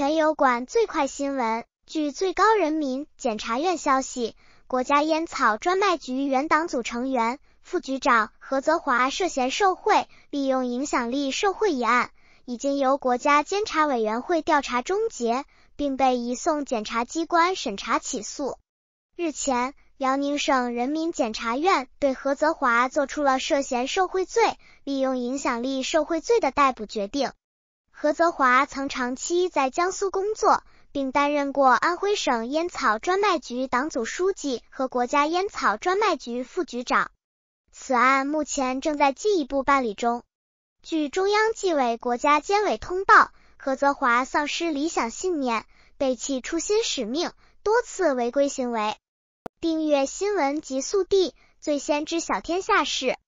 全油管最快新闻。据最高人民检察院消息，国家烟草专卖局原党组成员、副局长何泽华涉嫌受贿、利用影响力受贿一案，已经由国家监察委员会调查终结，并被移送检察机关审查起诉。日前，辽宁省人民检察院对何泽华作出了涉嫌受贿罪、利用影响力受贿罪的逮捕决定。何泽华曾长期在江苏工作，并担任过安徽省烟草专卖局党组书记和国家烟草专卖局副局长。此案目前正在进一步办理中。据中央纪委国家监委通报，何泽华丧失理想信念，背弃初心使命，多次违规行为。订阅新闻极速递，最先知晓天下事。